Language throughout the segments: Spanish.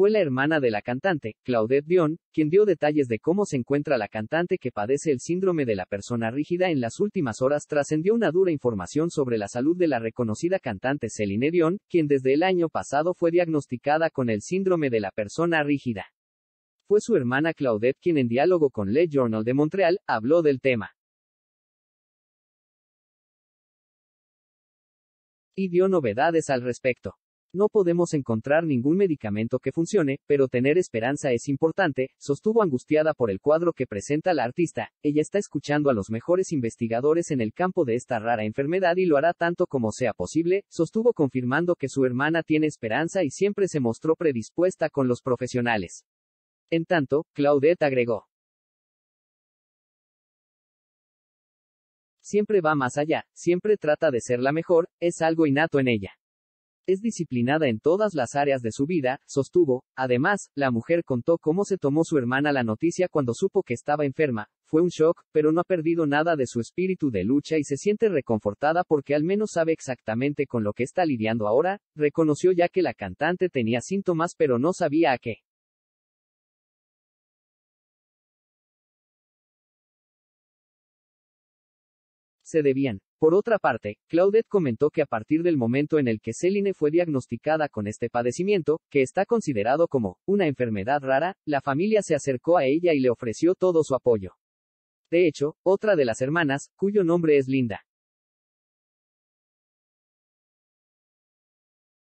fue la hermana de la cantante, Claudette Dion, quien dio detalles de cómo se encuentra la cantante que padece el síndrome de la persona rígida en las últimas horas trascendió una dura información sobre la salud de la reconocida cantante Celine Dion, quien desde el año pasado fue diagnosticada con el síndrome de la persona rígida. Fue su hermana Claudette quien en diálogo con Le Journal de Montreal habló del tema. Y dio novedades al respecto. No podemos encontrar ningún medicamento que funcione, pero tener esperanza es importante, sostuvo angustiada por el cuadro que presenta la artista, ella está escuchando a los mejores investigadores en el campo de esta rara enfermedad y lo hará tanto como sea posible, sostuvo confirmando que su hermana tiene esperanza y siempre se mostró predispuesta con los profesionales. En tanto, Claudette agregó. Siempre va más allá, siempre trata de ser la mejor, es algo innato en ella es disciplinada en todas las áreas de su vida, sostuvo. Además, la mujer contó cómo se tomó su hermana la noticia cuando supo que estaba enferma. Fue un shock, pero no ha perdido nada de su espíritu de lucha y se siente reconfortada porque al menos sabe exactamente con lo que está lidiando ahora, reconoció ya que la cantante tenía síntomas pero no sabía a qué. se debían. Por otra parte, Claudette comentó que a partir del momento en el que Celine fue diagnosticada con este padecimiento, que está considerado como una enfermedad rara, la familia se acercó a ella y le ofreció todo su apoyo. De hecho, otra de las hermanas, cuyo nombre es Linda,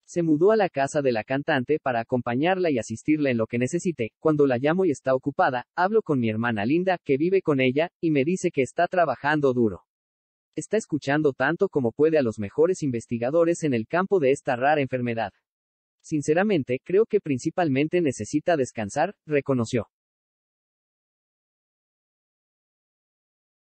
se mudó a la casa de la cantante para acompañarla y asistirla en lo que necesite. Cuando la llamo y está ocupada, hablo con mi hermana Linda, que vive con ella, y me dice que está trabajando duro. Está escuchando tanto como puede a los mejores investigadores en el campo de esta rara enfermedad. Sinceramente, creo que principalmente necesita descansar, reconoció.